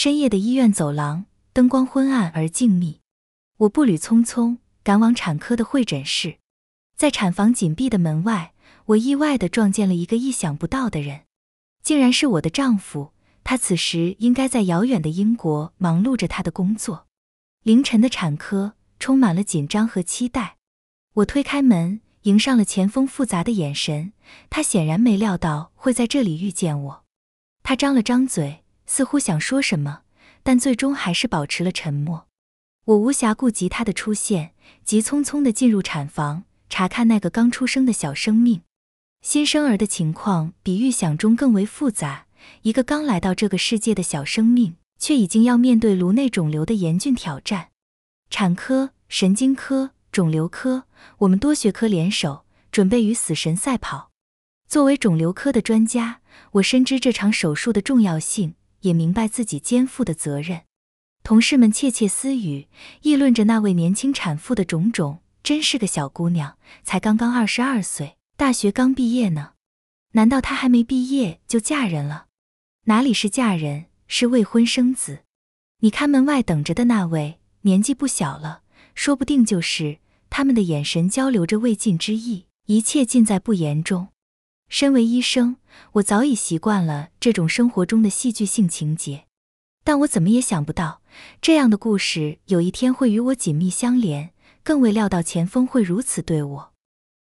深夜的医院走廊，灯光昏暗而静谧。我步履匆匆，赶往产科的会诊室。在产房紧闭的门外，我意外地撞见了一个意想不到的人，竟然是我的丈夫。他此时应该在遥远的英国忙碌着他的工作。凌晨的产科充满了紧张和期待。我推开门，迎上了前锋复杂的眼神。他显然没料到会在这里遇见我。他张了张嘴。似乎想说什么，但最终还是保持了沉默。我无暇顾及他的出现，急匆匆地进入产房，查看那个刚出生的小生命。新生儿的情况比预想中更为复杂，一个刚来到这个世界的小生命，却已经要面对颅内肿瘤的严峻挑战。产科、神经科、肿瘤科，我们多学科联手，准备与死神赛跑。作为肿瘤科的专家，我深知这场手术的重要性。也明白自己肩负的责任，同事们窃窃私语，议论着那位年轻产妇的种种。真是个小姑娘，才刚刚二十二岁，大学刚毕业呢。难道她还没毕业就嫁人了？哪里是嫁人，是未婚生子。你看门外等着的那位，年纪不小了，说不定就是。他们的眼神交流着未尽之意，一切尽在不言中。身为医生，我早已习惯了这种生活中的戏剧性情节，但我怎么也想不到，这样的故事有一天会与我紧密相连，更未料到钱锋会如此对我。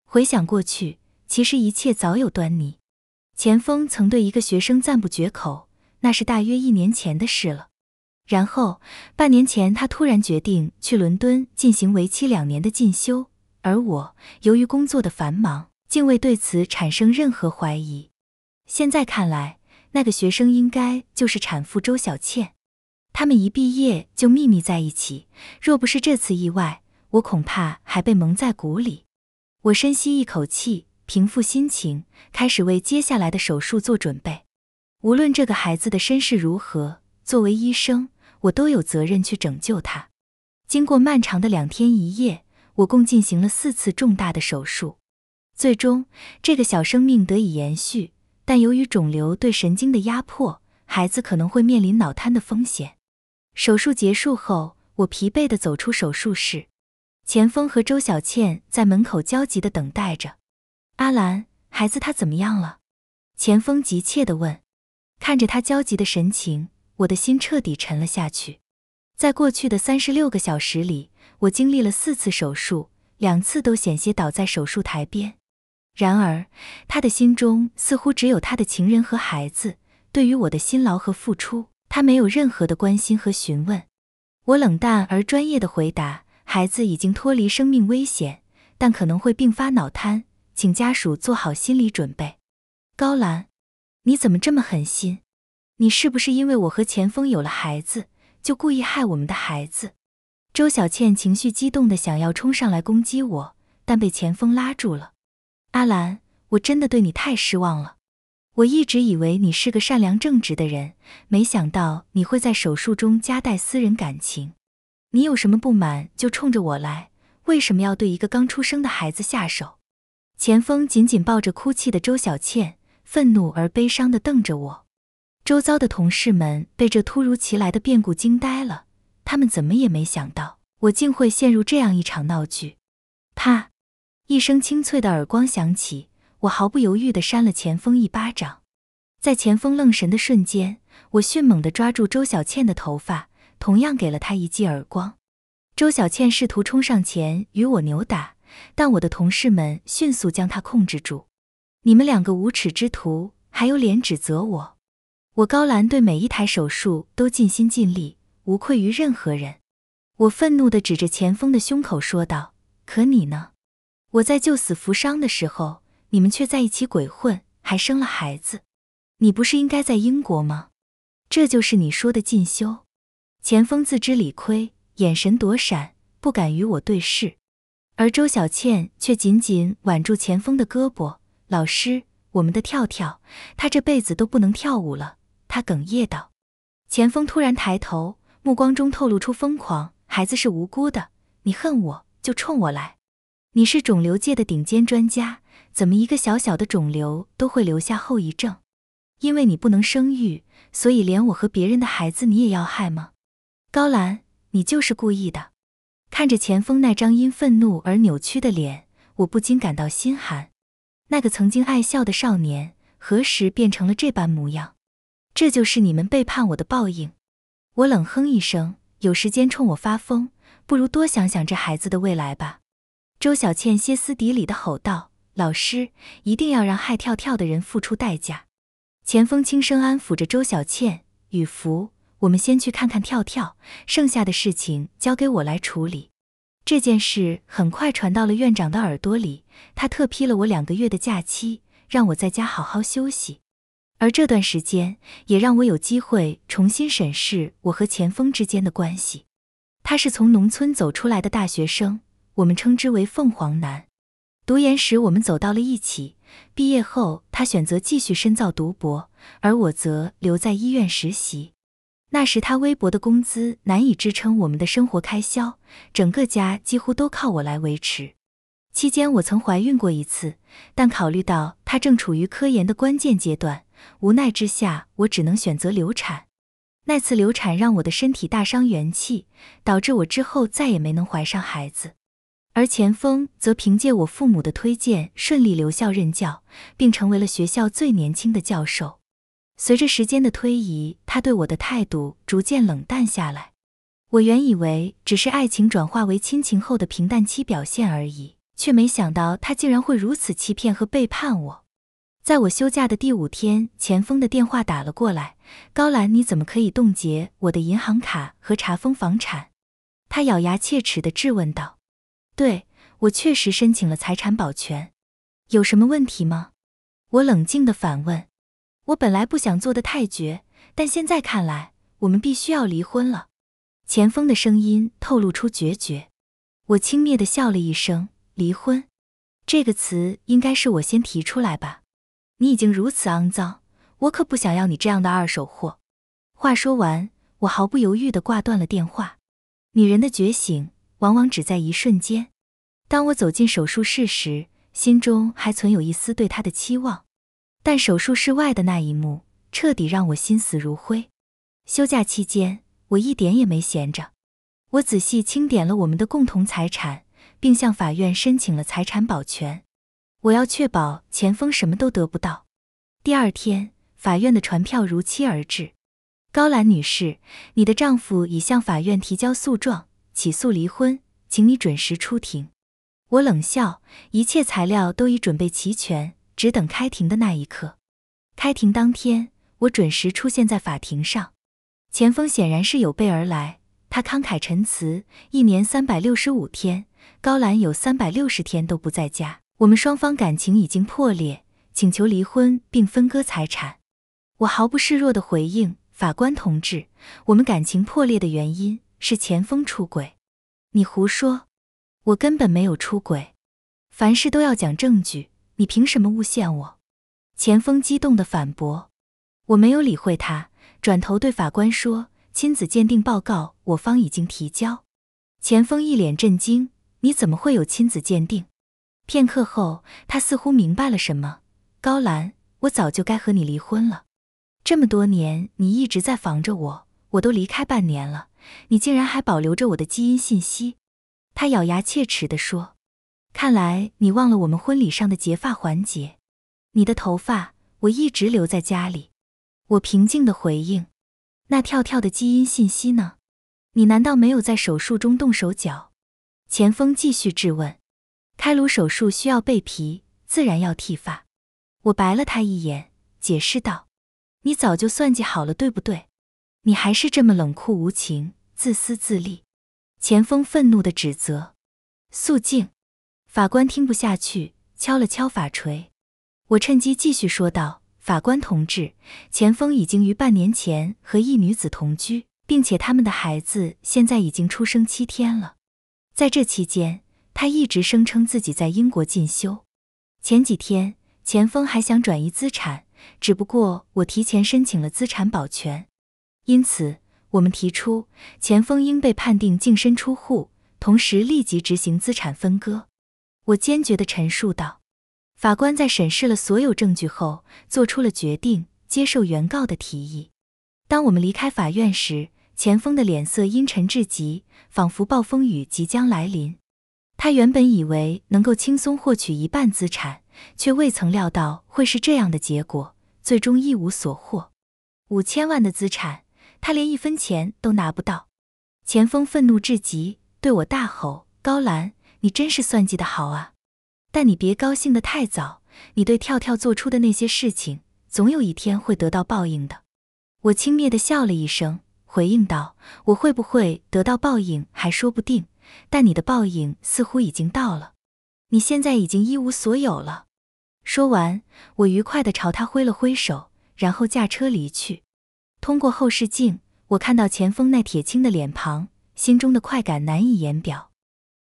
回想过去，其实一切早有端倪。钱锋曾对一个学生赞不绝口，那是大约一年前的事了。然后半年前，他突然决定去伦敦进行为期两年的进修，而我由于工作的繁忙。竟未对此产生任何怀疑。现在看来，那个学生应该就是产妇周小倩。他们一毕业就秘密在一起。若不是这次意外，我恐怕还被蒙在鼓里。我深吸一口气，平复心情，开始为接下来的手术做准备。无论这个孩子的身世如何，作为医生，我都有责任去拯救他。经过漫长的两天一夜，我共进行了四次重大的手术。最终，这个小生命得以延续，但由于肿瘤对神经的压迫，孩子可能会面临脑瘫的风险。手术结束后，我疲惫地走出手术室，钱枫和周小倩在门口焦急地等待着。阿兰，孩子他怎么样了？钱枫急切地问。看着他焦急的神情，我的心彻底沉了下去。在过去的三十六个小时里，我经历了四次手术，两次都险些倒在手术台边。然而，他的心中似乎只有他的情人和孩子。对于我的辛劳和付出，他没有任何的关心和询问。我冷淡而专业的回答：“孩子已经脱离生命危险，但可能会并发脑瘫，请家属做好心理准备。”高兰，你怎么这么狠心？你是不是因为我和钱锋有了孩子，就故意害我们的孩子？周小倩情绪激动的想要冲上来攻击我，但被钱锋拉住了。阿兰，我真的对你太失望了。我一直以为你是个善良正直的人，没想到你会在手术中夹带私人感情。你有什么不满就冲着我来，为什么要对一个刚出生的孩子下手？前锋紧紧抱着哭泣的周小倩，愤怒而悲伤的瞪着我。周遭的同事们被这突如其来的变故惊呆了，他们怎么也没想到我竟会陷入这样一场闹剧。啪。一声清脆的耳光响起，我毫不犹豫地扇了钱枫一巴掌。在钱枫愣神的瞬间，我迅猛地抓住周小倩的头发，同样给了她一记耳光。周小倩试图冲上前与我扭打，但我的同事们迅速将她控制住。你们两个无耻之徒，还有脸指责我？我高岚对每一台手术都尽心尽力，无愧于任何人。我愤怒地指着钱枫的胸口说道：“可你呢？”我在救死扶伤的时候，你们却在一起鬼混，还生了孩子。你不是应该在英国吗？这就是你说的进修？钱锋自知理亏，眼神躲闪，不敢与我对视。而周小倩却紧紧挽住钱锋的胳膊：“老师，我们的跳跳，他这辈子都不能跳舞了。”她哽咽道。钱锋突然抬头，目光中透露出疯狂：“孩子是无辜的，你恨我就冲我来。”你是肿瘤界的顶尖专家，怎么一个小小的肿瘤都会留下后遗症？因为你不能生育，所以连我和别人的孩子你也要害吗？高兰，你就是故意的！看着钱枫那张因愤怒而扭曲的脸，我不禁感到心寒。那个曾经爱笑的少年，何时变成了这般模样？这就是你们背叛我的报应！我冷哼一声，有时间冲我发疯，不如多想想这孩子的未来吧。周小倩歇斯底里地吼道：“老师，一定要让害跳跳的人付出代价。”钱枫轻声安抚着周小倩：“雨芙，我们先去看看跳跳，剩下的事情交给我来处理。”这件事很快传到了院长的耳朵里，他特批了我两个月的假期，让我在家好好休息。而这段时间也让我有机会重新审视我和钱枫之间的关系。他是从农村走出来的大学生。我们称之为凤凰男。读研时，我们走到了一起。毕业后，他选择继续深造读博，而我则留在医院实习。那时，他微薄的工资难以支撑我们的生活开销，整个家几乎都靠我来维持。期间，我曾怀孕过一次，但考虑到他正处于科研的关键阶段，无奈之下，我只能选择流产。那次流产让我的身体大伤元气，导致我之后再也没能怀上孩子。而钱枫则凭借我父母的推荐顺利留校任教，并成为了学校最年轻的教授。随着时间的推移，他对我的态度逐渐冷淡下来。我原以为只是爱情转化为亲情后的平淡期表现而已，却没想到他竟然会如此欺骗和背叛我。在我休假的第五天，钱枫的电话打了过来：“高兰，你怎么可以冻结我的银行卡和查封房产？”他咬牙切齿地质问道。对我确实申请了财产保全，有什么问题吗？我冷静地反问。我本来不想做的太绝，但现在看来，我们必须要离婚了。钱枫的声音透露出决绝。我轻蔑地笑了一声：“离婚这个词，应该是我先提出来吧？你已经如此肮脏，我可不想要你这样的二手货。”话说完，我毫不犹豫地挂断了电话。女人的觉醒。往往只在一瞬间。当我走进手术室时，心中还存有一丝对他的期望，但手术室外的那一幕彻底让我心死如灰。休假期间，我一点也没闲着，我仔细清点了我们的共同财产，并向法院申请了财产保全。我要确保钱锋什么都得不到。第二天，法院的传票如期而至。高兰女士，你的丈夫已向法院提交诉状。起诉离婚，请你准时出庭。我冷笑，一切材料都已准备齐全，只等开庭的那一刻。开庭当天，我准时出现在法庭上。钱枫显然是有备而来，他慷慨陈词：一年三百六十五天，高兰有三百六十天都不在家，我们双方感情已经破裂，请求离婚并分割财产。我毫不示弱地回应：法官同志，我们感情破裂的原因。是钱枫出轨，你胡说，我根本没有出轨，凡事都要讲证据，你凭什么诬陷我？钱枫激动的反驳。我没有理会他，转头对法官说：“亲子鉴定报告，我方已经提交。”钱枫一脸震惊：“你怎么会有亲子鉴定？”片刻后，他似乎明白了什么：“高兰，我早就该和你离婚了，这么多年你一直在防着我，我都离开半年了。”你竟然还保留着我的基因信息，他咬牙切齿地说。看来你忘了我们婚礼上的结发环节，你的头发我一直留在家里。我平静地回应。那跳跳的基因信息呢？你难道没有在手术中动手脚？钱锋继续质问。开颅手术需要备皮，自然要剃发。我白了他一眼，解释道：“你早就算计好了，对不对？”你还是这么冷酷无情、自私自利，钱枫愤怒的指责。肃静！法官听不下去，敲了敲法锤。我趁机继续说道：“法官同志，钱枫已经于半年前和一女子同居，并且他们的孩子现在已经出生七天了。在这期间，他一直声称自己在英国进修。前几天，钱枫还想转移资产，只不过我提前申请了资产保全。”因此，我们提出钱枫应被判定净身出户，同时立即执行资产分割。我坚决地陈述道。法官在审视了所有证据后，做出了决定，接受原告的提议。当我们离开法院时，钱枫的脸色阴沉至极，仿佛暴风雨即将来临。他原本以为能够轻松获取一半资产，却未曾料到会是这样的结果，最终一无所获。五千万的资产。他连一分钱都拿不到，钱锋愤怒至极，对我大吼：“高兰，你真是算计的好啊！但你别高兴得太早，你对跳跳做出的那些事情，总有一天会得到报应的。”我轻蔑地笑了一声，回应道：“我会不会得到报应还说不定，但你的报应似乎已经到了。你现在已经一无所有了。”说完，我愉快地朝他挥了挥手，然后驾车离去。通过后视镜，我看到前锋那铁青的脸庞，心中的快感难以言表。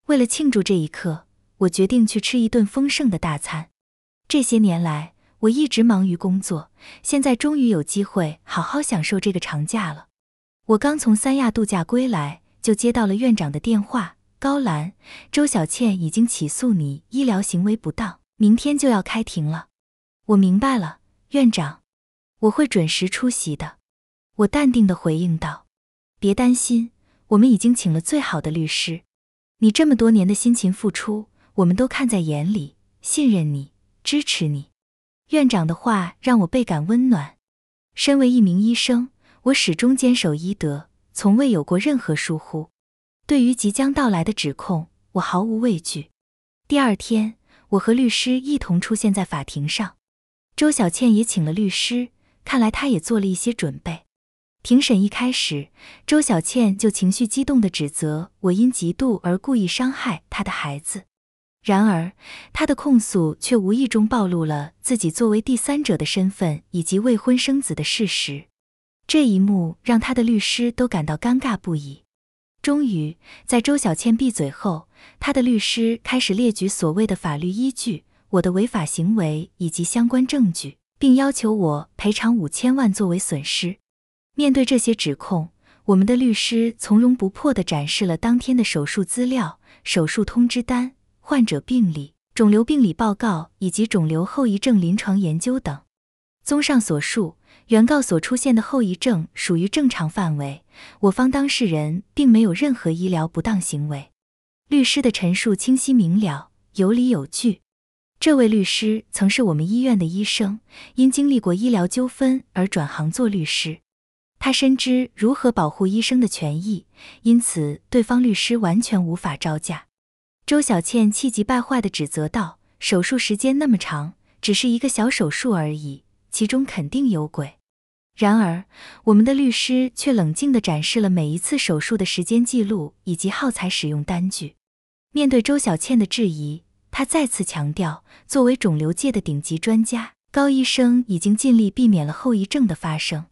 为了庆祝这一刻，我决定去吃一顿丰盛的大餐。这些年来，我一直忙于工作，现在终于有机会好好享受这个长假了。我刚从三亚度假归来，就接到了院长的电话：“高岚，周小倩已经起诉你医疗行为不当，明天就要开庭了。”我明白了，院长，我会准时出席的。我淡定的回应道：“别担心，我们已经请了最好的律师。你这么多年的辛勤付出，我们都看在眼里，信任你，支持你。”院长的话让我倍感温暖。身为一名医生，我始终坚守医德，从未有过任何疏忽。对于即将到来的指控，我毫无畏惧。第二天，我和律师一同出现在法庭上。周小倩也请了律师，看来她也做了一些准备。庭审一开始，周小倩就情绪激动地指责我因嫉妒而故意伤害她的孩子。然而，她的控诉却无意中暴露了自己作为第三者的身份以及未婚生子的事实。这一幕让她的律师都感到尴尬不已。终于，在周小倩闭嘴后，她的律师开始列举所谓的法律依据、我的违法行为以及相关证据，并要求我赔偿五千万作为损失。面对这些指控，我们的律师从容不迫地展示了当天的手术资料、手术通知单、患者病历、肿瘤病理报告以及肿瘤后遗症临床研究等。综上所述，原告所出现的后遗症属于正常范围，我方当事人并没有任何医疗不当行为。律师的陈述清晰明了，有理有据。这位律师曾是我们医院的医生，因经历过医疗纠纷而转行做律师。他深知如何保护医生的权益，因此对方律师完全无法招架。周小倩气急败坏地指责道：“手术时间那么长，只是一个小手术而已，其中肯定有鬼。”然而，我们的律师却冷静地展示了每一次手术的时间记录以及耗材使用单据。面对周小倩的质疑，他再次强调：“作为肿瘤界的顶级专家，高医生已经尽力避免了后遗症的发生。”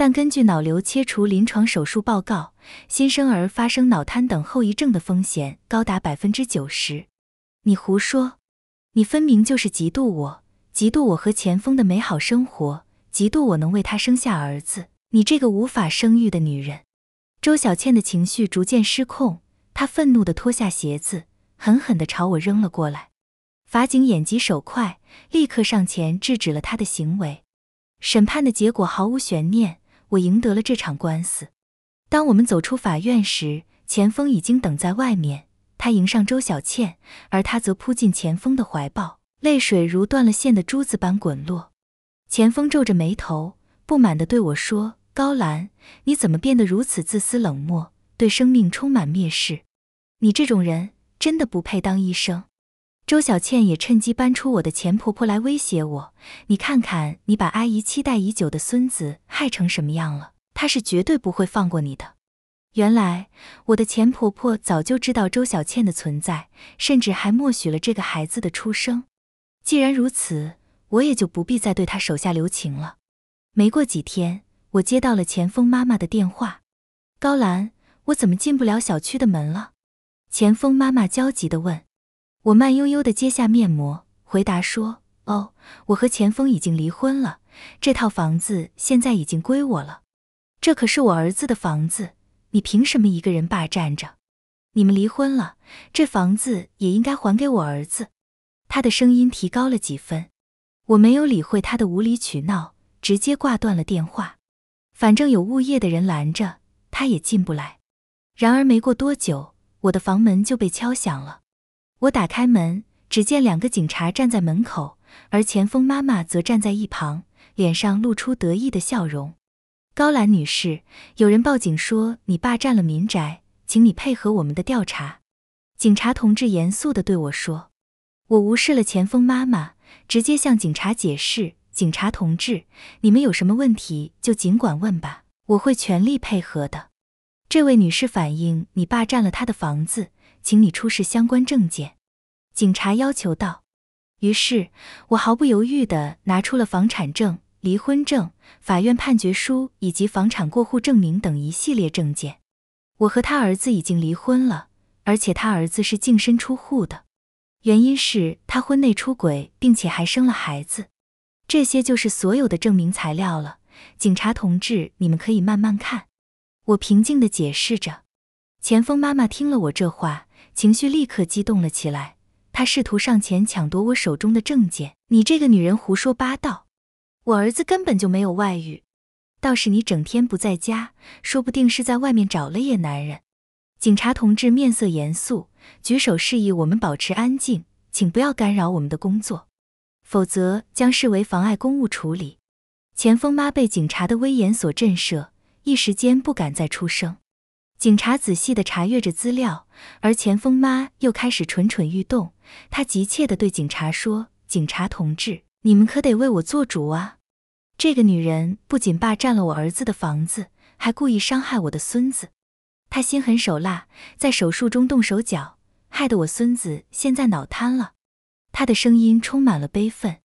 但根据脑瘤切除临床手术报告，新生儿发生脑瘫等后遗症的风险高达百分之九十。你胡说，你分明就是嫉妒我，嫉妒我和钱枫的美好生活，嫉妒我能为他生下儿子。你这个无法生育的女人！周小倩的情绪逐渐失控，她愤怒地脱下鞋子，狠狠地朝我扔了过来。法警眼疾手快，立刻上前制止了她的行为。审判的结果毫无悬念。我赢得了这场官司。当我们走出法院时，钱锋已经等在外面。他迎上周小倩，而她则扑进钱锋的怀抱，泪水如断了线的珠子般滚落。钱锋皱着眉头，不满地对我说：“高兰，你怎么变得如此自私冷漠，对生命充满蔑视？你这种人真的不配当医生。”周小倩也趁机搬出我的前婆婆来威胁我：“你看看，你把阿姨期待已久的孙子害成什么样了？她是绝对不会放过你的。”原来我的前婆婆早就知道周小倩的存在，甚至还默许了这个孩子的出生。既然如此，我也就不必再对她手下留情了。没过几天，我接到了钱峰妈妈的电话：“高兰，我怎么进不了小区的门了？”钱峰妈妈焦急地问。我慢悠悠地揭下面膜，回答说：“哦，我和钱枫已经离婚了，这套房子现在已经归我了。这可是我儿子的房子，你凭什么一个人霸占着？你们离婚了，这房子也应该还给我儿子。”他的声音提高了几分。我没有理会他的无理取闹，直接挂断了电话。反正有物业的人拦着，他也进不来。然而没过多久，我的房门就被敲响了。我打开门，只见两个警察站在门口，而前锋妈妈则站在一旁，脸上露出得意的笑容。高兰女士，有人报警说你霸占了民宅，请你配合我们的调查。警察同志严肃地对我说。我无视了前锋妈妈，直接向警察解释：“警察同志，你们有什么问题就尽管问吧，我会全力配合的。”这位女士反映你霸占了她的房子。请你出示相关证件，警察要求道。于是，我毫不犹豫的拿出了房产证、离婚证、法院判决书以及房产过户证明等一系列证件。我和他儿子已经离婚了，而且他儿子是净身出户的，原因是他婚内出轨，并且还生了孩子。这些就是所有的证明材料了，警察同志，你们可以慢慢看。我平静的解释着。钱枫妈妈听了我这话。情绪立刻激动了起来，他试图上前抢夺我手中的证件。你这个女人胡说八道，我儿子根本就没有外遇，倒是你整天不在家，说不定是在外面找了野男人。警察同志面色严肃，举手示意我们保持安静，请不要干扰我们的工作，否则将视为妨碍公务处理。钱峰妈被警察的威严所震慑，一时间不敢再出声。警察仔细的查阅着资料，而钱锋妈又开始蠢蠢欲动。她急切的对警察说：“警察同志，你们可得为我做主啊！这个女人不仅霸占了我儿子的房子，还故意伤害我的孙子。她心狠手辣，在手术中动手脚，害得我孙子现在脑瘫了。”她的声音充满了悲愤。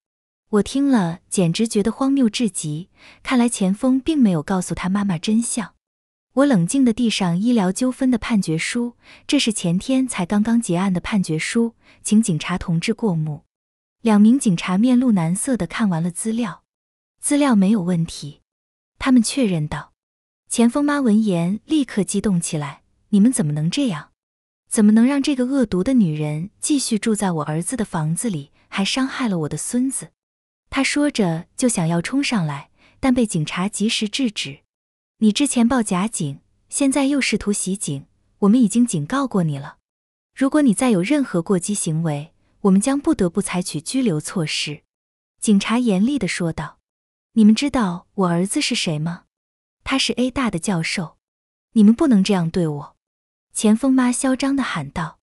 我听了简直觉得荒谬至极。看来钱锋并没有告诉他妈妈真相。我冷静的递上医疗纠纷的判决书，这是前天才刚刚结案的判决书，请警察同志过目。两名警察面露难色的看完了资料，资料没有问题，他们确认道。前锋妈闻言立刻激动起来：“你们怎么能这样？怎么能让这个恶毒的女人继续住在我儿子的房子里，还伤害了我的孙子？”她说着就想要冲上来，但被警察及时制止。你之前报假警，现在又试图袭警，我们已经警告过你了。如果你再有任何过激行为，我们将不得不采取拘留措施。”警察严厉的说道。“你们知道我儿子是谁吗？他是 A 大的教授，你们不能这样对我！”前锋妈嚣张的喊道。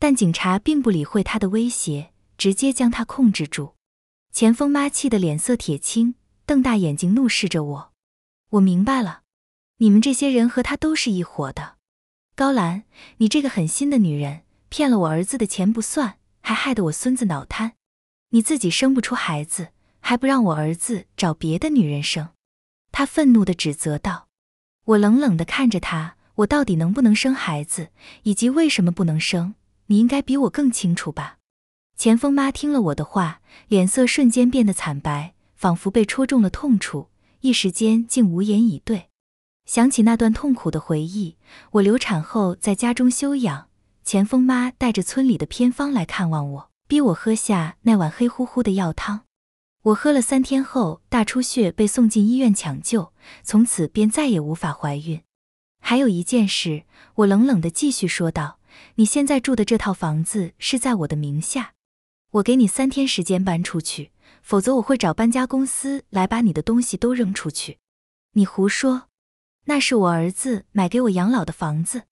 但警察并不理会他的威胁，直接将他控制住。前锋妈气得脸色铁青，瞪大眼睛怒视着我。我明白了。你们这些人和他都是一伙的，高兰，你这个狠心的女人，骗了我儿子的钱不算，还害得我孙子脑瘫，你自己生不出孩子，还不让我儿子找别的女人生？他愤怒地指责道。我冷冷地看着他，我到底能不能生孩子，以及为什么不能生，你应该比我更清楚吧？钱峰妈听了我的话，脸色瞬间变得惨白，仿佛被戳中了痛处，一时间竟无言以对。想起那段痛苦的回忆，我流产后在家中休养，钱锋妈带着村里的偏方来看望我，逼我喝下那碗黑乎乎的药汤。我喝了三天后大出血，被送进医院抢救，从此便再也无法怀孕。还有一件事，我冷冷地继续说道：“你现在住的这套房子是在我的名下，我给你三天时间搬出去，否则我会找搬家公司来把你的东西都扔出去。”你胡说！那是我儿子买给我养老的房子，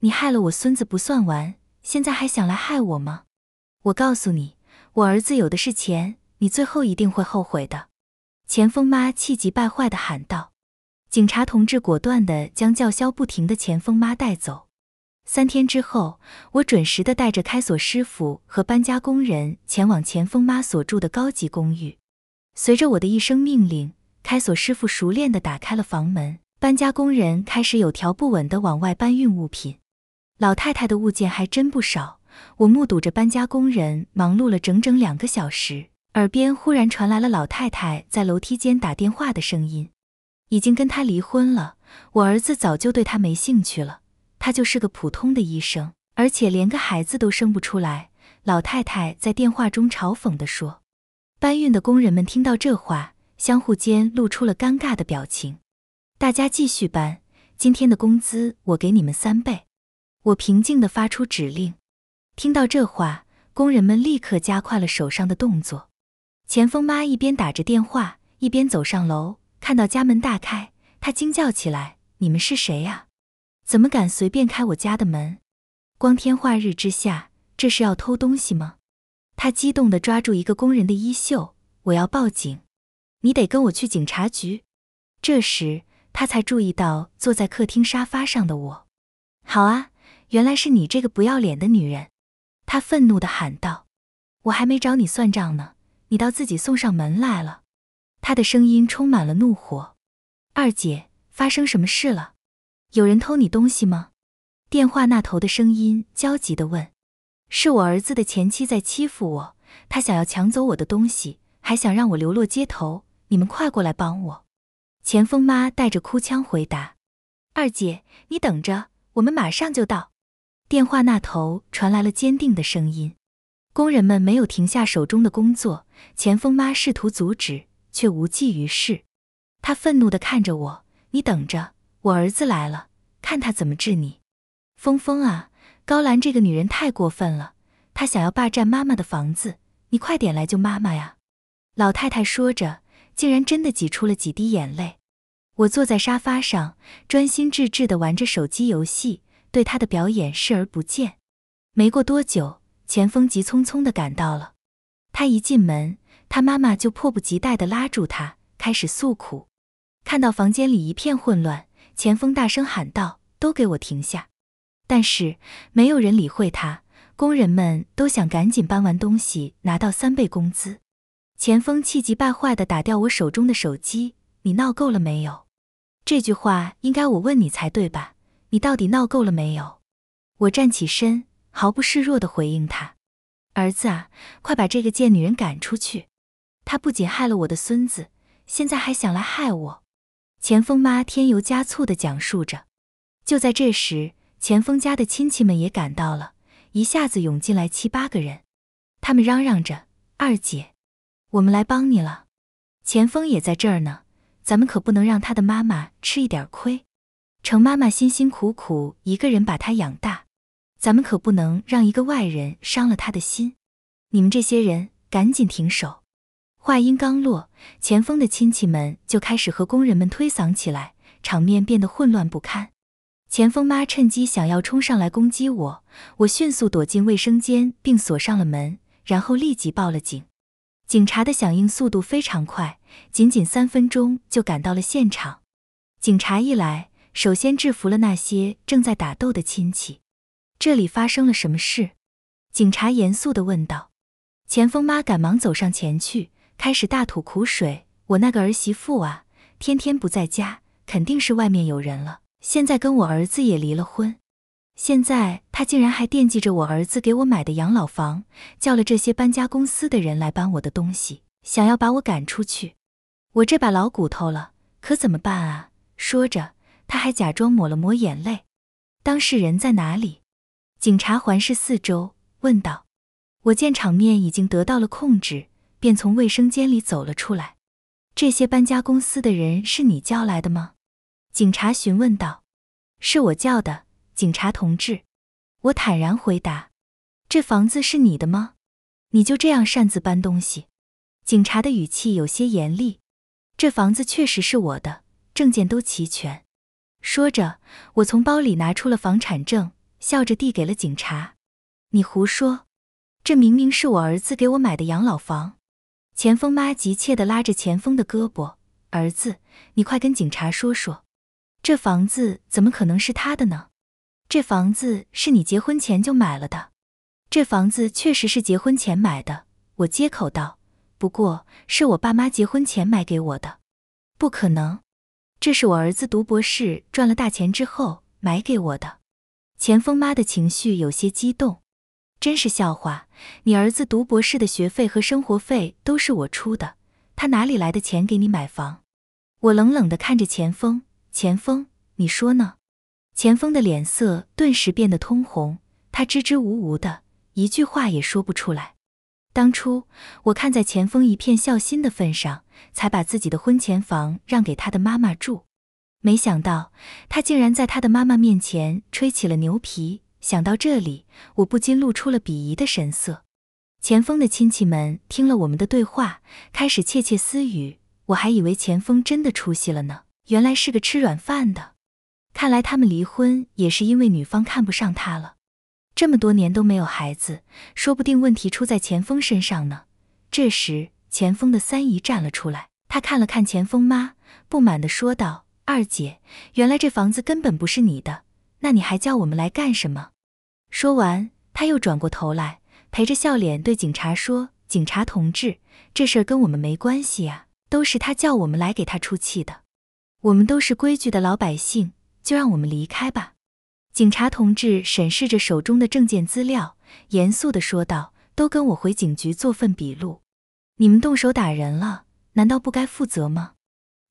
你害了我孙子不算完，现在还想来害我吗？我告诉你，我儿子有的是钱，你最后一定会后悔的。”钱峰妈气急败坏地喊道。警察同志果断地将叫嚣不停的钱锋妈带走。三天之后，我准时地带着开锁师傅和搬家工人前往钱锋妈所住的高级公寓。随着我的一声命令，开锁师傅熟练地打开了房门。搬家工人开始有条不紊的往外搬运物品，老太太的物件还真不少。我目睹着搬家工人忙碌了整整两个小时，耳边忽然传来了老太太在楼梯间打电话的声音：“已经跟他离婚了，我儿子早就对他没兴趣了，他就是个普通的医生，而且连个孩子都生不出来。”老太太在电话中嘲讽的说。搬运的工人们听到这话，相互间露出了尴尬的表情。大家继续搬，今天的工资我给你们三倍。我平静的发出指令。听到这话，工人们立刻加快了手上的动作。钱锋妈一边打着电话，一边走上楼。看到家门大开，她惊叫起来：“你们是谁呀？怎么敢随便开我家的门？光天化日之下，这是要偷东西吗？”她激动的抓住一个工人的衣袖：“我要报警，你得跟我去警察局。”这时。他才注意到坐在客厅沙发上的我。好啊，原来是你这个不要脸的女人！他愤怒地喊道。我还没找你算账呢，你倒自己送上门来了！他的声音充满了怒火。二姐，发生什么事了？有人偷你东西吗？电话那头的声音焦急地问。是我儿子的前妻在欺负我，她想要抢走我的东西，还想让我流落街头。你们快过来帮我！钱锋妈带着哭腔回答：“二姐，你等着，我们马上就到。”电话那头传来了坚定的声音。工人们没有停下手中的工作，钱锋妈试图阻止，却无济于事。他愤怒地看着我：“你等着，我儿子来了，看他怎么治你！”“峰峰啊，高兰这个女人太过分了，她想要霸占妈妈的房子，你快点来救妈妈呀！”老太太说着。竟然真的挤出了几滴眼泪。我坐在沙发上，专心致志地玩着手机游戏，对他的表演视而不见。没过多久，钱枫急匆匆地赶到了。他一进门，他妈妈就迫不及待地拉住他，开始诉苦。看到房间里一片混乱，钱枫大声喊道：“都给我停下！”但是没有人理会他。工人们都想赶紧搬完东西，拿到三倍工资。钱锋气急败坏地打掉我手中的手机：“你闹够了没有？”这句话应该我问你才对吧？你到底闹够了没有？我站起身，毫不示弱地回应他：“儿子啊，快把这个贱女人赶出去！她不仅害了我的孙子，现在还想来害我！”钱锋妈添油加醋地讲述着。就在这时，钱锋家的亲戚们也赶到了，一下子涌进来七八个人，他们嚷嚷着：“二姐！”我们来帮你了，钱枫也在这儿呢，咱们可不能让他的妈妈吃一点亏。程妈妈辛辛苦苦一个人把他养大，咱们可不能让一个外人伤了他的心。你们这些人赶紧停手！话音刚落，钱枫的亲戚们就开始和工人们推搡起来，场面变得混乱不堪。钱枫妈趁机想要冲上来攻击我，我迅速躲进卫生间并锁上了门，然后立即报了警。警察的响应速度非常快，仅仅三分钟就赶到了现场。警察一来，首先制服了那些正在打斗的亲戚。这里发生了什么事？警察严肃的问道。钱峰妈赶忙走上前去，开始大吐苦水：“我那个儿媳妇啊，天天不在家，肯定是外面有人了。现在跟我儿子也离了婚。”现在他竟然还惦记着我儿子给我买的养老房，叫了这些搬家公司的人来搬我的东西，想要把我赶出去。我这把老骨头了，可怎么办啊？说着，他还假装抹了抹眼泪。当事人在哪里？警察环视四周，问道。我见场面已经得到了控制，便从卫生间里走了出来。这些搬家公司的人是你叫来的吗？警察询问道。是我叫的。警察同志，我坦然回答：“这房子是你的吗？你就这样擅自搬东西？”警察的语气有些严厉。这房子确实是我的，证件都齐全。说着，我从包里拿出了房产证，笑着递给了警察。你胡说！这明明是我儿子给我买的养老房。钱峰妈急切的拉着钱峰的胳膊：“儿子，你快跟警察说说，这房子怎么可能是他的呢？”这房子是你结婚前就买了的，这房子确实是结婚前买的。我接口道，不过是我爸妈结婚前买给我的。不可能，这是我儿子读博士赚了大钱之后买给我的。钱锋妈的情绪有些激动，真是笑话！你儿子读博士的学费和生活费都是我出的，他哪里来的钱给你买房？我冷冷地看着钱锋，钱锋，你说呢？钱枫的脸色顿时变得通红，他支支吾吾的一句话也说不出来。当初我看在钱枫一片孝心的份上，才把自己的婚前房让给他的妈妈住，没想到他竟然在他的妈妈面前吹起了牛皮。想到这里，我不禁露出了鄙夷的神色。钱枫的亲戚们听了我们的对话，开始窃窃私语。我还以为钱枫真的出息了呢，原来是个吃软饭的。看来他们离婚也是因为女方看不上他了，这么多年都没有孩子，说不定问题出在钱峰身上呢。这时，钱峰的三姨站了出来，她看了看钱峰妈，不满地说道：“二姐，原来这房子根本不是你的，那你还叫我们来干什么？”说完，她又转过头来，陪着笑脸对警察说：“警察同志，这事儿跟我们没关系呀，都是他叫我们来给他出气的，我们都是规矩的老百姓。”就让我们离开吧。警察同志审视着手中的证件资料，严肃地说道：“都跟我回警局做份笔录。你们动手打人了，难道不该负责吗？”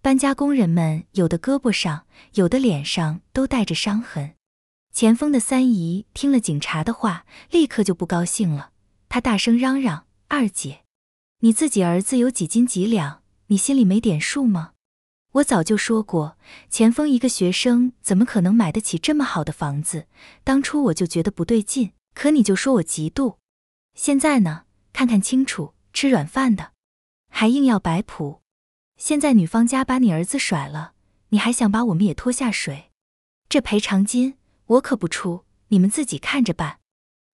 搬家工人们有的胳膊上，有的脸上都带着伤痕。前锋的三姨听了警察的话，立刻就不高兴了，她大声嚷嚷：“二姐，你自己儿子有几斤几两，你心里没点数吗？”我早就说过，钱锋一个学生怎么可能买得起这么好的房子？当初我就觉得不对劲，可你就说我嫉妒。现在呢，看看清楚，吃软饭的，还硬要摆谱。现在女方家把你儿子甩了，你还想把我们也拖下水？这赔偿金我可不出，你们自己看着办。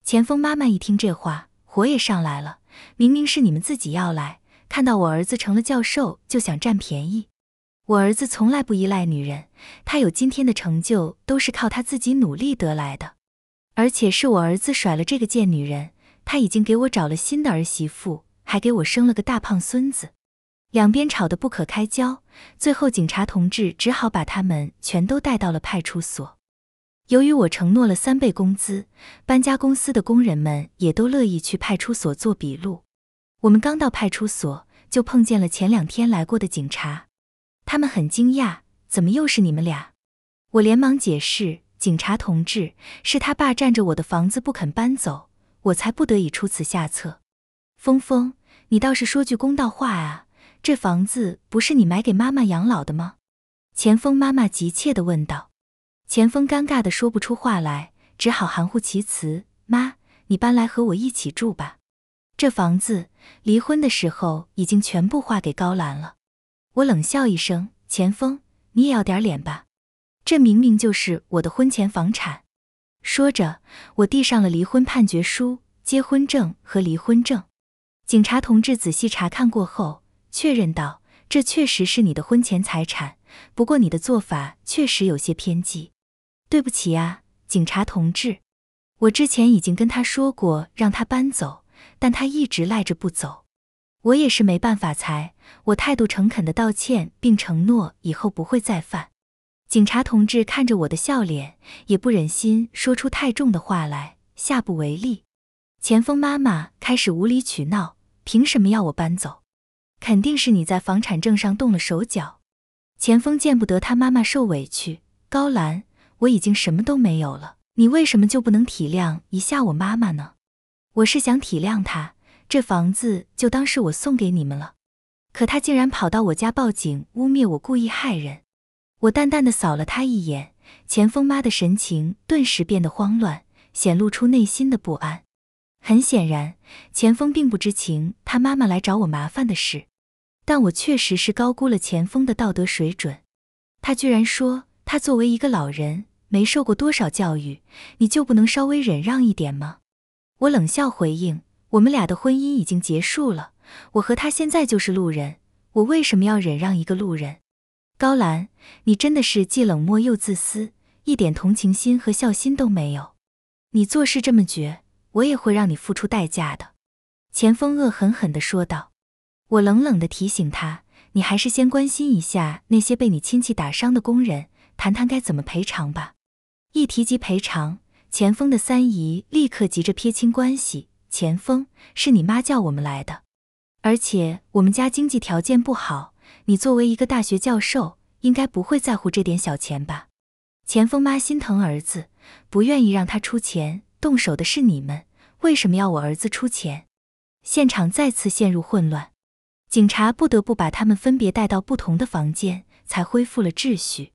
钱锋妈妈一听这话，火也上来了。明明是你们自己要来，看到我儿子成了教授就想占便宜。我儿子从来不依赖女人，他有今天的成就都是靠他自己努力得来的，而且是我儿子甩了这个贱女人，他已经给我找了新的儿媳妇，还给我生了个大胖孙子。两边吵得不可开交，最后警察同志只好把他们全都带到了派出所。由于我承诺了三倍工资，搬家公司的工人们也都乐意去派出所做笔录。我们刚到派出所就碰见了前两天来过的警察。他们很惊讶，怎么又是你们俩？我连忙解释：“警察同志，是他霸占着我的房子不肯搬走，我才不得已出此下策。”峰峰，你倒是说句公道话啊！这房子不是你买给妈妈养老的吗？”钱峰妈妈急切地问道。钱峰尴尬地说不出话来，只好含糊其辞：“妈，你搬来和我一起住吧，这房子离婚的时候已经全部划给高兰了。”我冷笑一声：“钱锋，你也要点脸吧？这明明就是我的婚前房产。”说着，我递上了离婚判决书、结婚证和离婚证。警察同志仔细查看过后，确认道：“这确实是你的婚前财产，不过你的做法确实有些偏激。”对不起啊，警察同志，我之前已经跟他说过让他搬走，但他一直赖着不走，我也是没办法才。我态度诚恳的道歉，并承诺以后不会再犯。警察同志看着我的笑脸，也不忍心说出太重的话来，下不为例。钱锋妈妈开始无理取闹，凭什么要我搬走？肯定是你在房产证上动了手脚。钱锋见不得他妈妈受委屈，高兰，我已经什么都没有了，你为什么就不能体谅一下我妈妈呢？我是想体谅她，这房子就当是我送给你们了。可他竟然跑到我家报警，污蔑我故意害人。我淡淡的扫了他一眼，钱峰妈的神情顿时变得慌乱，显露出内心的不安。很显然，钱峰并不知情他妈妈来找我麻烦的事，但我确实是高估了钱峰的道德水准。他居然说他作为一个老人，没受过多少教育，你就不能稍微忍让一点吗？我冷笑回应：我们俩的婚姻已经结束了。我和他现在就是路人，我为什么要忍让一个路人？高兰，你真的是既冷漠又自私，一点同情心和孝心都没有。你做事这么绝，我也会让你付出代价的。”钱枫恶狠狠地说道。我冷冷地提醒他：“你还是先关心一下那些被你亲戚打伤的工人，谈谈该怎么赔偿吧。”一提及赔偿，钱枫的三姨立刻急着撇清关系：“钱枫，是你妈叫我们来的。”而且我们家经济条件不好，你作为一个大学教授，应该不会在乎这点小钱吧？钱锋妈心疼儿子，不愿意让他出钱。动手的是你们，为什么要我儿子出钱？现场再次陷入混乱，警察不得不把他们分别带到不同的房间，才恢复了秩序。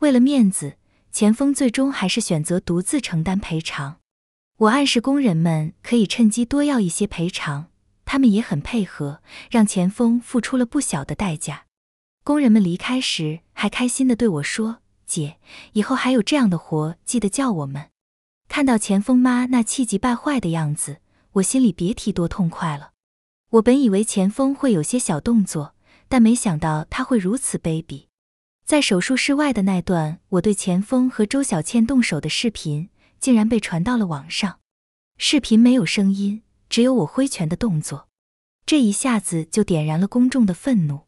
为了面子，钱锋最终还是选择独自承担赔偿。我暗示工人们可以趁机多要一些赔偿。他们也很配合，让钱锋付出了不小的代价。工人们离开时还开心地对我说：“姐，以后还有这样的活，记得叫我们。”看到钱锋妈那气急败坏的样子，我心里别提多痛快了。我本以为钱锋会有些小动作，但没想到他会如此卑鄙。在手术室外的那段，我对钱锋和周小倩动手的视频，竟然被传到了网上。视频没有声音。只有我挥拳的动作，这一下子就点燃了公众的愤怒。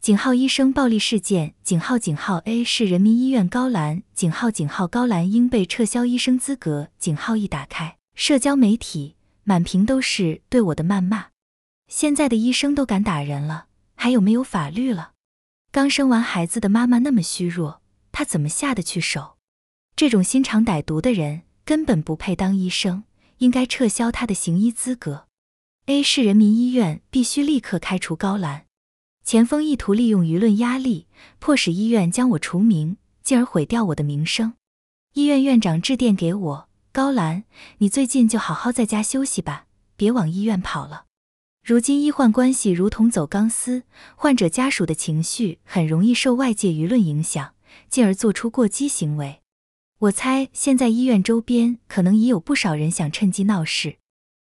井号医生暴力事件，井号井号 A 市人民医院高兰，井号井号高兰因被撤销医生资格。井号一打开，社交媒体满屏都是对我的谩骂。现在的医生都敢打人了，还有没有法律了？刚生完孩子的妈妈那么虚弱，她怎么下得去手？这种心肠歹毒的人根本不配当医生。应该撤销他的行医资格。A 市人民医院必须立刻开除高兰。钱锋意图利用舆论压力，迫使医院将我除名，进而毁掉我的名声。医院院长致电给我：“高兰，你最近就好好在家休息吧，别往医院跑了。”如今医患关系如同走钢丝，患者家属的情绪很容易受外界舆论影响，进而做出过激行为。我猜，现在医院周边可能已有不少人想趁机闹事。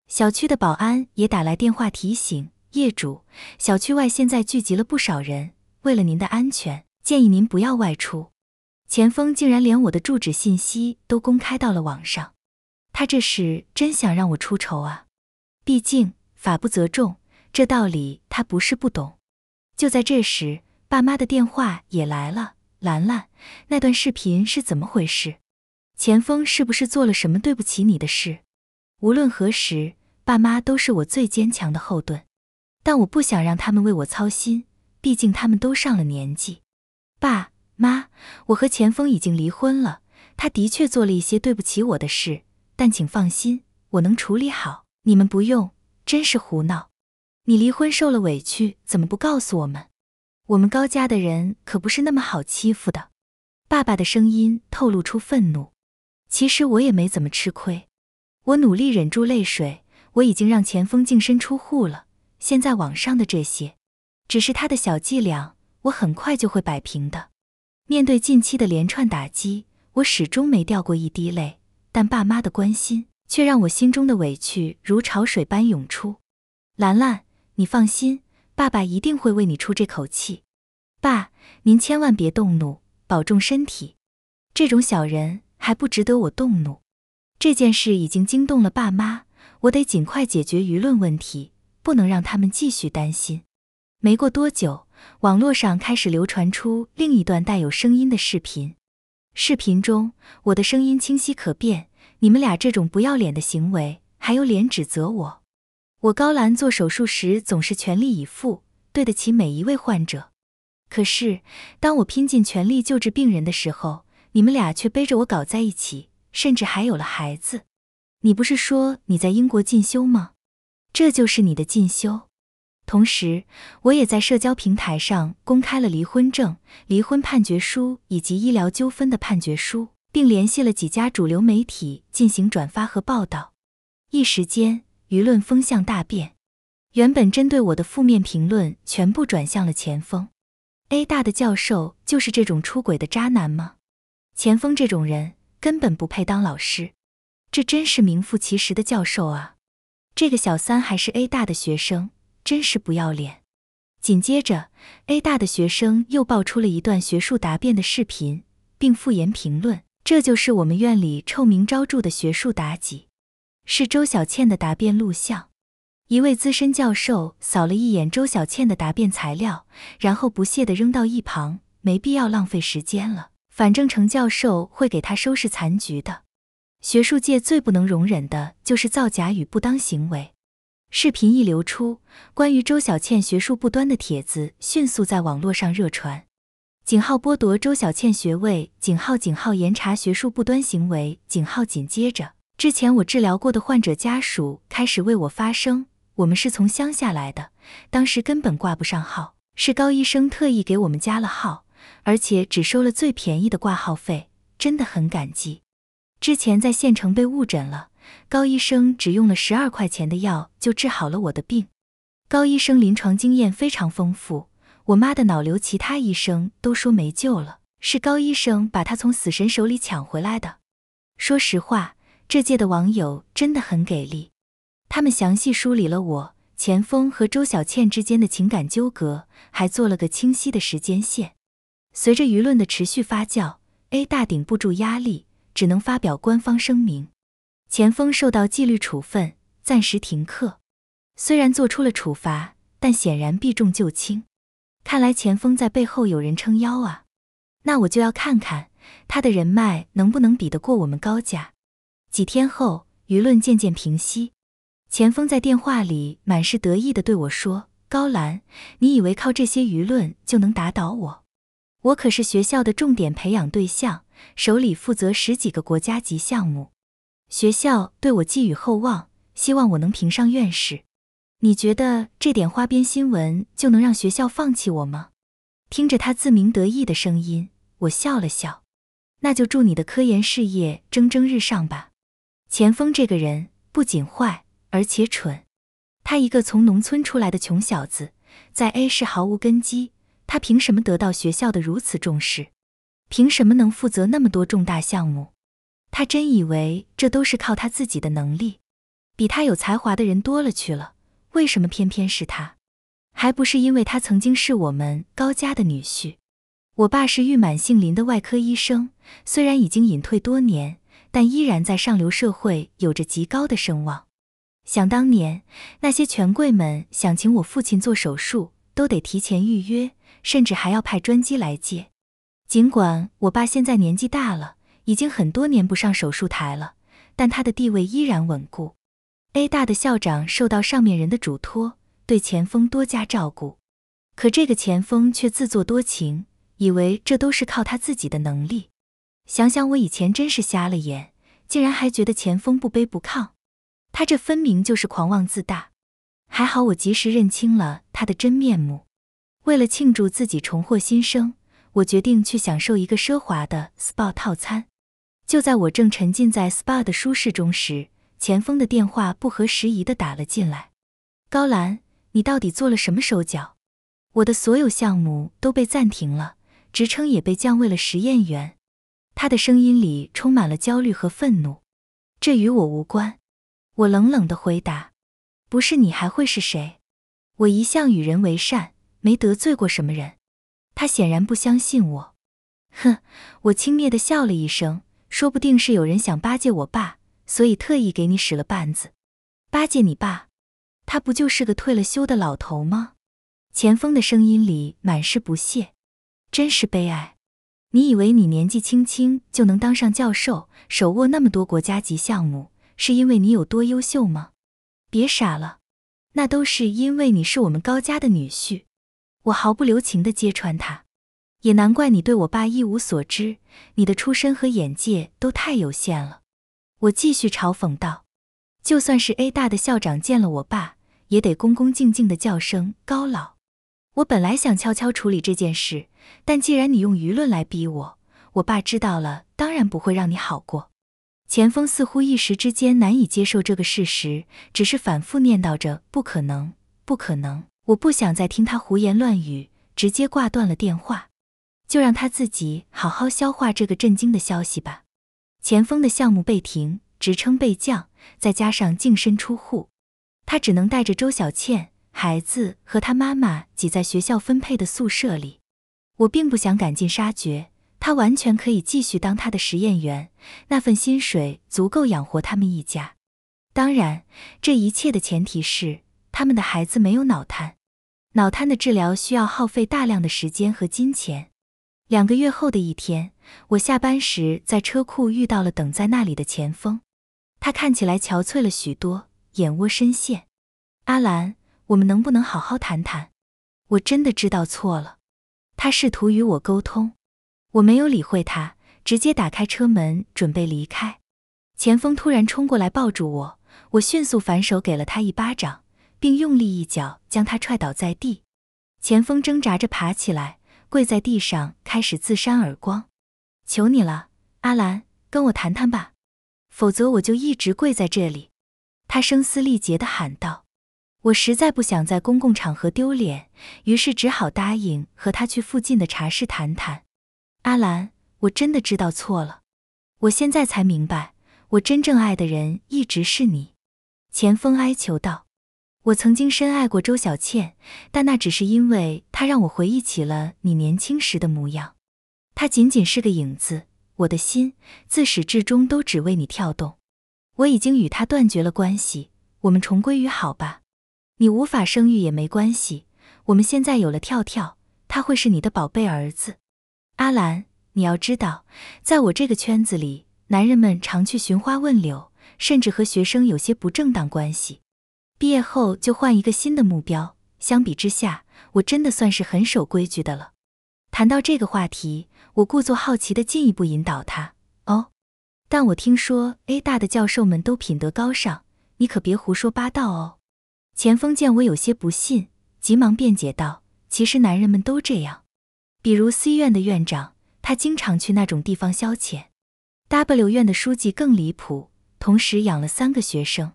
小区的保安也打来电话提醒业主，小区外现在聚集了不少人，为了您的安全，建议您不要外出。钱枫竟然连我的住址信息都公开到了网上，他这是真想让我出丑啊！毕竟法不责众这道理他不是不懂。就在这时，爸妈的电话也来了。兰兰，那段视频是怎么回事？钱锋是不是做了什么对不起你的事？无论何时，爸妈都是我最坚强的后盾。但我不想让他们为我操心，毕竟他们都上了年纪。爸妈，我和钱锋已经离婚了。他的确做了一些对不起我的事，但请放心，我能处理好。你们不用，真是胡闹！你离婚受了委屈，怎么不告诉我们？我们高家的人可不是那么好欺负的。爸爸的声音透露出愤怒。其实我也没怎么吃亏。我努力忍住泪水。我已经让钱枫净身出户了。现在网上的这些，只是他的小伎俩。我很快就会摆平的。面对近期的连串打击，我始终没掉过一滴泪。但爸妈的关心，却让我心中的委屈如潮水般涌出。兰兰，你放心。爸爸一定会为你出这口气。爸，您千万别动怒，保重身体。这种小人还不值得我动怒。这件事已经惊动了爸妈，我得尽快解决舆论问题，不能让他们继续担心。没过多久，网络上开始流传出另一段带有声音的视频。视频中，我的声音清晰可辨。你们俩这种不要脸的行为，还有脸指责我？我高兰做手术时总是全力以赴，对得起每一位患者。可是，当我拼尽全力救治病人的时候，你们俩却背着我搞在一起，甚至还有了孩子。你不是说你在英国进修吗？这就是你的进修。同时，我也在社交平台上公开了离婚证、离婚判决书以及医疗纠纷的判决书，并联系了几家主流媒体进行转发和报道。一时间。舆论风向大变，原本针对我的负面评论全部转向了钱锋。A 大的教授就是这种出轨的渣男吗？钱锋这种人根本不配当老师，这真是名副其实的教授啊！这个小三还是 A 大的学生，真是不要脸。紧接着，A 大的学生又爆出了一段学术答辩的视频，并附言评论：“这就是我们院里臭名昭著的学术妲己。”是周小倩的答辩录像。一位资深教授扫了一眼周小倩的答辩材料，然后不屑地扔到一旁：“没必要浪费时间了，反正程教授会给她收拾残局的。”学术界最不能容忍的就是造假与不当行为。视频一流出，关于周小倩学术不端的帖子迅速在网络上热传。井号剥夺周小倩学位井号井号严查学术不端行为井号紧接着。之前我治疗过的患者家属开始为我发声。我们是从乡下来的，当时根本挂不上号，是高医生特意给我们加了号，而且只收了最便宜的挂号费，真的很感激。之前在县城被误诊了，高医生只用了十二块钱的药就治好了我的病。高医生临床经验非常丰富，我妈的脑瘤，其他医生都说没救了，是高医生把他从死神手里抢回来的。说实话。这届的网友真的很给力，他们详细梳理了我钱枫和周小倩之间的情感纠葛，还做了个清晰的时间线。随着舆论的持续发酵，A 大顶不住压力，只能发表官方声明，钱枫受到纪律处分，暂时停课。虽然做出了处罚，但显然避重就轻。看来钱枫在背后有人撑腰啊，那我就要看看他的人脉能不能比得过我们高家。几天后，舆论渐渐平息，钱锋在电话里满是得意地对我说：“高兰，你以为靠这些舆论就能打倒我？我可是学校的重点培养对象，手里负责十几个国家级项目，学校对我寄予厚望，希望我能评上院士。你觉得这点花边新闻就能让学校放弃我吗？”听着他自鸣得意的声音，我笑了笑：“那就祝你的科研事业蒸蒸日上吧。”钱锋这个人不仅坏，而且蠢。他一个从农村出来的穷小子，在 A 市毫无根基，他凭什么得到学校的如此重视？凭什么能负责那么多重大项目？他真以为这都是靠他自己的能力？比他有才华的人多了去了，为什么偏偏是他？还不是因为他曾经是我们高家的女婿？我爸是玉满姓林的外科医生，虽然已经隐退多年。但依然在上流社会有着极高的声望。想当年，那些权贵们想请我父亲做手术，都得提前预约，甚至还要派专机来接。尽管我爸现在年纪大了，已经很多年不上手术台了，但他的地位依然稳固。A 大的校长受到上面人的嘱托，对钱锋多加照顾。可这个钱锋却自作多情，以为这都是靠他自己的能力。想想我以前真是瞎了眼，竟然还觉得钱枫不卑不亢，他这分明就是狂妄自大。还好我及时认清了他的真面目。为了庆祝自己重获新生，我决定去享受一个奢华的 SPA 套餐。就在我正沉浸在 SPA 的舒适中时，钱枫的电话不合时宜的打了进来：“高兰，你到底做了什么手脚？我的所有项目都被暂停了，职称也被降为了实验员。”他的声音里充满了焦虑和愤怒，这与我无关。我冷冷地回答：“不是你还会是谁？我一向与人为善，没得罪过什么人。”他显然不相信我。哼，我轻蔑地笑了一声：“说不定是有人想巴结我爸，所以特意给你使了绊子。”巴结你爸？他不就是个退了休的老头吗？钱枫的声音里满是不屑，真是悲哀。你以为你年纪轻轻就能当上教授，手握那么多国家级项目，是因为你有多优秀吗？别傻了，那都是因为你是我们高家的女婿。我毫不留情的揭穿他，也难怪你对我爸一无所知，你的出身和眼界都太有限了。我继续嘲讽道，就算是 A 大的校长见了我爸，也得恭恭敬敬的叫声高老。我本来想悄悄处理这件事。但既然你用舆论来逼我，我爸知道了，当然不会让你好过。钱枫似乎一时之间难以接受这个事实，只是反复念叨着“不可能，不可能”。我不想再听他胡言乱语，直接挂断了电话，就让他自己好好消化这个震惊的消息吧。钱枫的项目被停，职称被降，再加上净身出户，他只能带着周小倩、孩子和他妈妈挤在学校分配的宿舍里。我并不想赶尽杀绝，他完全可以继续当他的实验员，那份薪水足够养活他们一家。当然，这一切的前提是他们的孩子没有脑瘫。脑瘫的治疗需要耗费大量的时间和金钱。两个月后的一天，我下班时在车库遇到了等在那里的前锋，他看起来憔悴了许多，眼窝深陷。阿兰，我们能不能好好谈谈？我真的知道错了。他试图与我沟通，我没有理会他，直接打开车门准备离开。钱锋突然冲过来抱住我，我迅速反手给了他一巴掌，并用力一脚将他踹倒在地。钱锋挣扎着爬起来，跪在地上开始自扇耳光。“求你了，阿兰，跟我谈谈吧，否则我就一直跪在这里。”他声嘶力竭的喊道。我实在不想在公共场合丢脸，于是只好答应和他去附近的茶室谈谈。阿兰，我真的知道错了，我现在才明白，我真正爱的人一直是你。钱枫哀求道：“我曾经深爱过周小倩，但那只是因为她让我回忆起了你年轻时的模样。她仅仅是个影子，我的心自始至终都只为你跳动。我已经与她断绝了关系，我们重归于好吧。”你无法生育也没关系，我们现在有了跳跳，他会是你的宝贝儿子。阿兰，你要知道，在我这个圈子里，男人们常去寻花问柳，甚至和学生有些不正当关系。毕业后就换一个新的目标。相比之下，我真的算是很守规矩的了。谈到这个话题，我故作好奇的进一步引导他。哦，但我听说 A 大的教授们都品德高尚，你可别胡说八道哦。钱锋见我有些不信，急忙辩解道：“其实男人们都这样，比如 C 院的院长，他经常去那种地方消遣；W 院的书记更离谱，同时养了三个学生；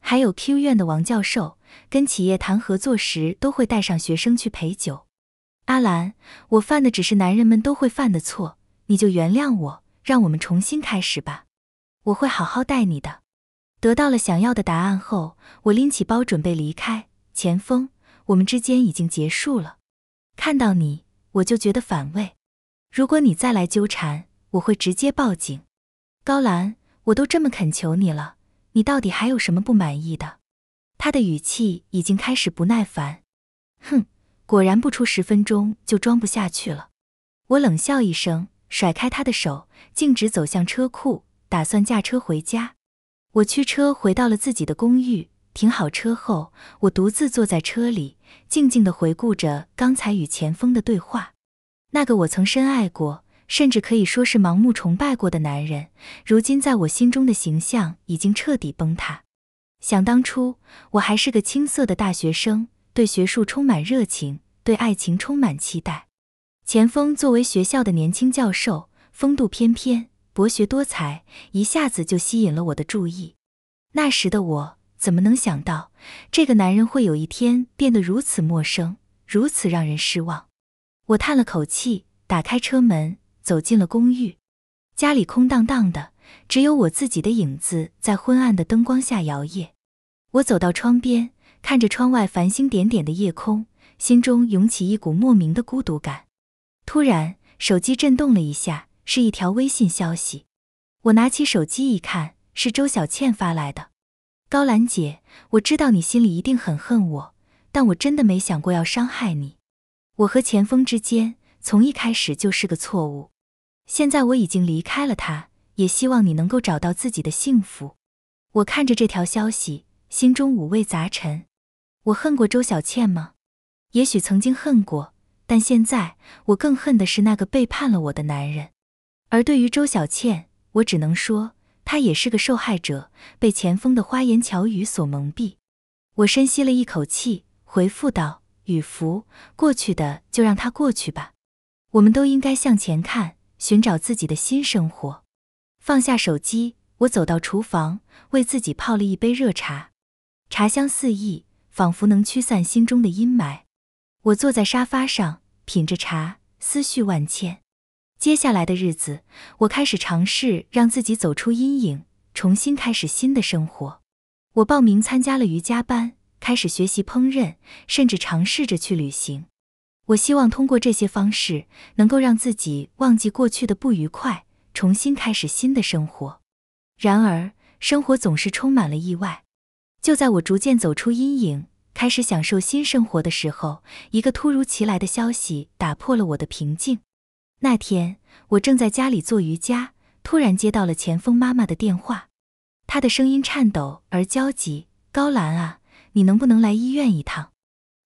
还有 Q 院的王教授，跟企业谈合作时都会带上学生去陪酒。”阿兰，我犯的只是男人们都会犯的错，你就原谅我，让我们重新开始吧。我会好好待你的。得到了想要的答案后，我拎起包准备离开。钱峰，我们之间已经结束了。看到你，我就觉得反胃。如果你再来纠缠，我会直接报警。高兰，我都这么恳求你了，你到底还有什么不满意的？他的语气已经开始不耐烦。哼，果然不出十分钟就装不下去了。我冷笑一声，甩开他的手，径直走向车库，打算驾车回家。我驱车回到了自己的公寓，停好车后，我独自坐在车里，静静地回顾着刚才与钱枫的对话。那个我曾深爱过，甚至可以说是盲目崇拜过的男人，如今在我心中的形象已经彻底崩塌。想当初，我还是个青涩的大学生，对学术充满热情，对爱情充满期待。钱枫作为学校的年轻教授，风度翩翩。博学多才，一下子就吸引了我的注意。那时的我怎么能想到，这个男人会有一天变得如此陌生，如此让人失望？我叹了口气，打开车门，走进了公寓。家里空荡荡的，只有我自己的影子在昏暗的灯光下摇曳。我走到窗边，看着窗外繁星点点的夜空，心中涌起一股莫名的孤独感。突然，手机震动了一下。是一条微信消息，我拿起手机一看，是周小倩发来的。高兰姐，我知道你心里一定很恨我，但我真的没想过要伤害你。我和钱锋之间从一开始就是个错误，现在我已经离开了他，也希望你能够找到自己的幸福。我看着这条消息，心中五味杂陈。我恨过周小倩吗？也许曾经恨过，但现在我更恨的是那个背叛了我的男人。而对于周小倩，我只能说，她也是个受害者，被钱枫的花言巧语所蒙蔽。我深吸了一口气，回复道：“雨芙，过去的就让它过去吧，我们都应该向前看，寻找自己的新生活。”放下手机，我走到厨房，为自己泡了一杯热茶，茶香四溢，仿佛能驱散心中的阴霾。我坐在沙发上，品着茶，思绪万千。接下来的日子，我开始尝试让自己走出阴影，重新开始新的生活。我报名参加了瑜伽班，开始学习烹饪，甚至尝试着去旅行。我希望通过这些方式，能够让自己忘记过去的不愉快，重新开始新的生活。然而，生活总是充满了意外。就在我逐渐走出阴影，开始享受新生活的时候，一个突如其来的消息打破了我的平静。那天我正在家里做瑜伽，突然接到了钱锋妈妈的电话，她的声音颤抖而焦急：“高兰啊，你能不能来医院一趟？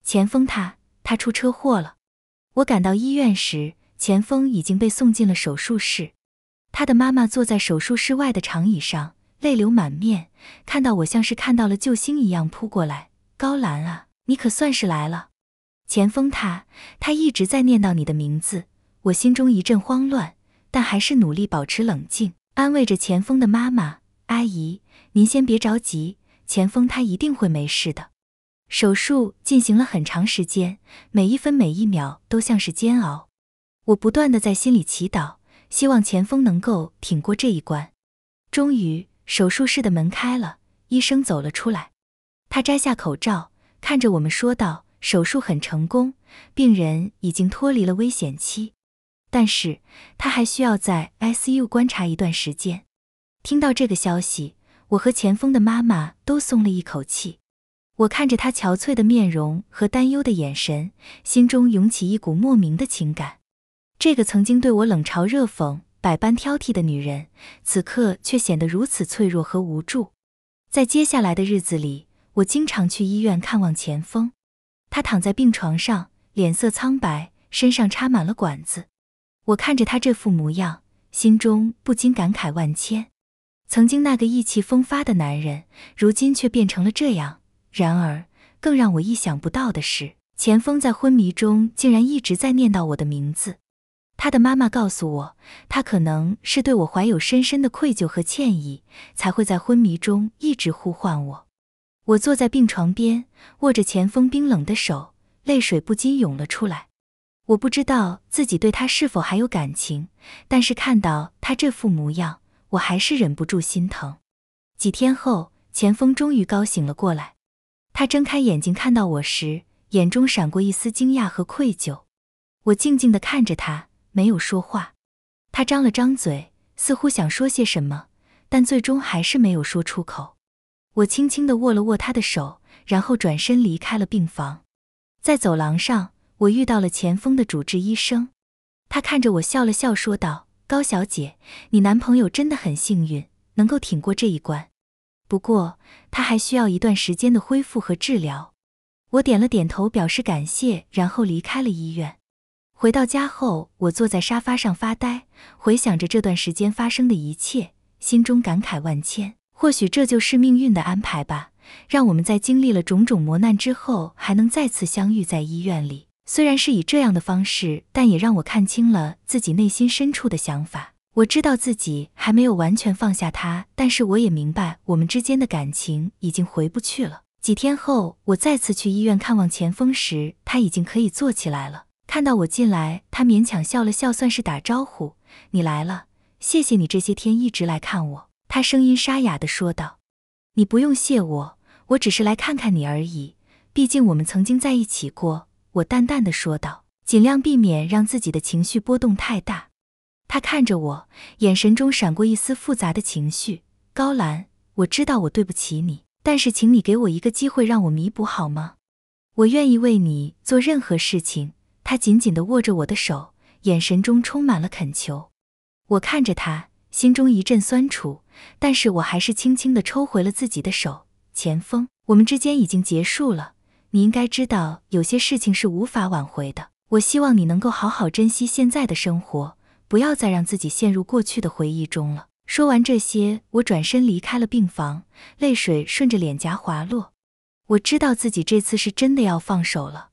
钱锋他他出车祸了。”我赶到医院时，钱锋已经被送进了手术室，他的妈妈坐在手术室外的长椅上，泪流满面，看到我像是看到了救星一样扑过来：“高兰啊，你可算是来了！钱锋他他一直在念叨你的名字。”我心中一阵慌乱，但还是努力保持冷静，安慰着钱峰的妈妈阿姨：“您先别着急，钱峰他一定会没事的。”手术进行了很长时间，每一分每一秒都像是煎熬。我不断的在心里祈祷，希望钱峰能够挺过这一关。终于，手术室的门开了，医生走了出来，他摘下口罩，看着我们说道：“手术很成功，病人已经脱离了危险期。”但是他还需要在 ICU 观察一段时间。听到这个消息，我和钱峰的妈妈都松了一口气。我看着他憔悴的面容和担忧的眼神，心中涌起一股莫名的情感。这个曾经对我冷嘲热讽、百般挑剔的女人，此刻却显得如此脆弱和无助。在接下来的日子里，我经常去医院看望钱峰。他躺在病床上，脸色苍白，身上插满了管子。我看着他这副模样，心中不禁感慨万千。曾经那个意气风发的男人，如今却变成了这样。然而，更让我意想不到的是，钱锋在昏迷中竟然一直在念叨我的名字。他的妈妈告诉我，他可能是对我怀有深深的愧疚和歉意，才会在昏迷中一直呼唤我。我坐在病床边，握着钱锋冰冷的手，泪水不禁涌了出来。我不知道自己对他是否还有感情，但是看到他这副模样，我还是忍不住心疼。几天后，钱锋终于高醒了过来。他睁开眼睛看到我时，眼中闪过一丝惊讶和愧疚。我静静地看着他，没有说话。他张了张嘴，似乎想说些什么，但最终还是没有说出口。我轻轻的握了握他的手，然后转身离开了病房。在走廊上。我遇到了前锋的主治医生，他看着我笑了笑，说道：“高小姐，你男朋友真的很幸运，能够挺过这一关。不过他还需要一段时间的恢复和治疗。”我点了点头表示感谢，然后离开了医院。回到家后，我坐在沙发上发呆，回想着这段时间发生的一切，心中感慨万千。或许这就是命运的安排吧，让我们在经历了种种磨难之后，还能再次相遇在医院里。虽然是以这样的方式，但也让我看清了自己内心深处的想法。我知道自己还没有完全放下他，但是我也明白我们之间的感情已经回不去了。几天后，我再次去医院看望钱枫时，他已经可以坐起来了。看到我进来，他勉强笑了笑，算是打招呼：“你来了，谢谢你这些天一直来看我。”他声音沙哑地说道：“你不用谢我，我只是来看看你而已。毕竟我们曾经在一起过。”我淡淡的说道，尽量避免让自己的情绪波动太大。他看着我，眼神中闪过一丝复杂的情绪。高兰，我知道我对不起你，但是请你给我一个机会，让我弥补好吗？我愿意为你做任何事情。他紧紧的握着我的手，眼神中充满了恳求。我看着他，心中一阵酸楚，但是我还是轻轻的抽回了自己的手。钱锋，我们之间已经结束了。你应该知道，有些事情是无法挽回的。我希望你能够好好珍惜现在的生活，不要再让自己陷入过去的回忆中了。说完这些，我转身离开了病房，泪水顺着脸颊滑落。我知道自己这次是真的要放手了。